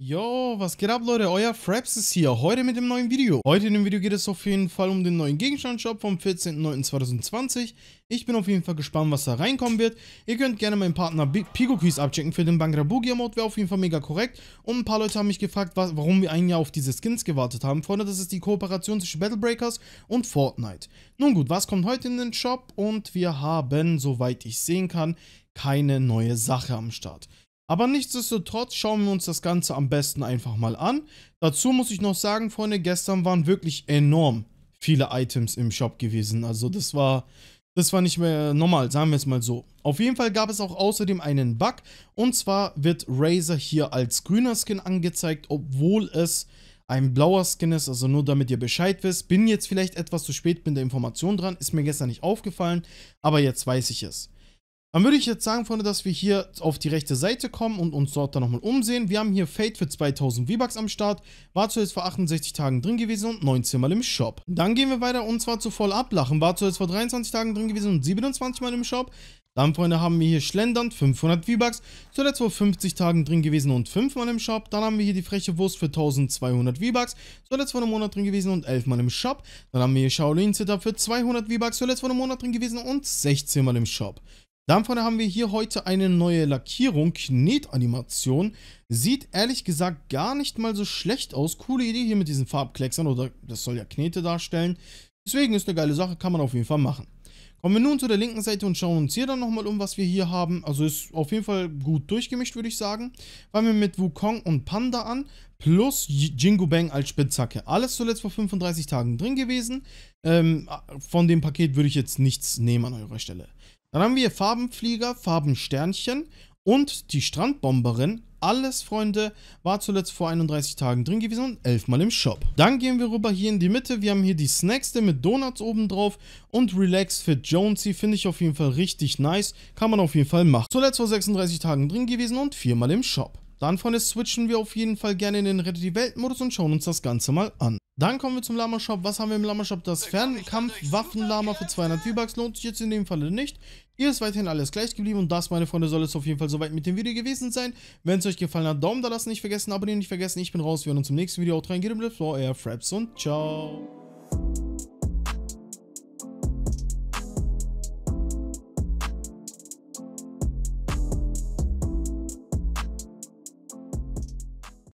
Yo, was geht ab Leute, euer Fraps ist hier, heute mit dem neuen Video. Heute in dem Video geht es auf jeden Fall um den neuen Gegenstandshop vom 14.09.2020. Ich bin auf jeden Fall gespannt, was da reinkommen wird. Ihr könnt gerne meinen Partner Pigokis abchecken für den bangrabugia mode wäre auf jeden Fall mega korrekt. Und ein paar Leute haben mich gefragt, was, warum wir ein Jahr auf diese Skins gewartet haben. Freunde, das ist die Kooperation zwischen Battlebreakers und Fortnite. Nun gut, was kommt heute in den Shop? Und wir haben, soweit ich sehen kann, keine neue Sache am Start. Aber nichtsdestotrotz schauen wir uns das Ganze am besten einfach mal an. Dazu muss ich noch sagen, Freunde, gestern waren wirklich enorm viele Items im Shop gewesen. Also das war, das war nicht mehr normal, sagen wir es mal so. Auf jeden Fall gab es auch außerdem einen Bug. Und zwar wird Razer hier als grüner Skin angezeigt, obwohl es ein blauer Skin ist, also nur damit ihr Bescheid wisst. Bin jetzt vielleicht etwas zu spät mit der Information dran, ist mir gestern nicht aufgefallen, aber jetzt weiß ich es. Dann würde ich jetzt sagen, Freunde, dass wir hier auf die rechte Seite kommen und uns dort dann nochmal umsehen. Wir haben hier Fade für 2000 V-Bucks am Start, war zuerst vor 68 Tagen drin gewesen und 19 Mal im Shop. Dann gehen wir weiter und zwar zu Voll Ablachen, war zuerst vor 23 Tagen drin gewesen und 27 Mal im Shop. Dann, Freunde, haben wir hier schlendernd 500 V-Bucks, zuletzt vor 50 Tagen drin gewesen und 5 Mal im Shop. Dann haben wir hier die freche Wurst für 1200 V-Bucks, zuletzt vor einem Monat drin gewesen und 11 Mal im Shop. Dann haben wir hier Shaolin Zitter für 200 V-Bucks, zuletzt vor einem Monat drin gewesen und 16 Mal im Shop. Dann und haben wir hier heute eine neue Lackierung, Knetanimation. Sieht ehrlich gesagt gar nicht mal so schlecht aus. Coole Idee hier mit diesen Farbklecksern, oder das soll ja Knete darstellen. Deswegen ist eine geile Sache, kann man auf jeden Fall machen. Kommen wir nun zu der linken Seite und schauen uns hier dann nochmal um, was wir hier haben. Also ist auf jeden Fall gut durchgemischt, würde ich sagen. Fangen wir mit Wukong und Panda an, plus Jingu Bang als Spitzhacke. Alles zuletzt vor 35 Tagen drin gewesen. Ähm, von dem Paket würde ich jetzt nichts nehmen an eurer Stelle. Dann haben wir Farbenflieger, Farbensternchen und die Strandbomberin. Alles, Freunde, war zuletzt vor 31 Tagen drin gewesen und 11 Mal im Shop. Dann gehen wir rüber hier in die Mitte. Wir haben hier die Snacks mit Donuts oben drauf und Relax Fit Jonesy. Finde ich auf jeden Fall richtig nice. Kann man auf jeden Fall machen. Zuletzt vor 36 Tagen drin gewesen und 4 Mal im Shop. Dann, Freunde, switchen wir auf jeden Fall gerne in den Rette die Welt-Modus und schauen uns das Ganze mal an. Dann kommen wir zum Lama Shop. Was haben wir im Lama Shop? Das Fernkampfwaffen-Lama für 200 V-Bucks lohnt sich jetzt in dem Falle nicht. Hier ist weiterhin alles gleich geblieben und das, meine Freunde, soll es auf jeden Fall soweit mit dem Video gewesen sein. Wenn es euch gefallen hat, Daumen da lassen, nicht vergessen, abonnieren nicht vergessen. Ich bin raus, wir hören uns im nächsten Video. auch rein, geht im Blick, euer Fraps und ciao.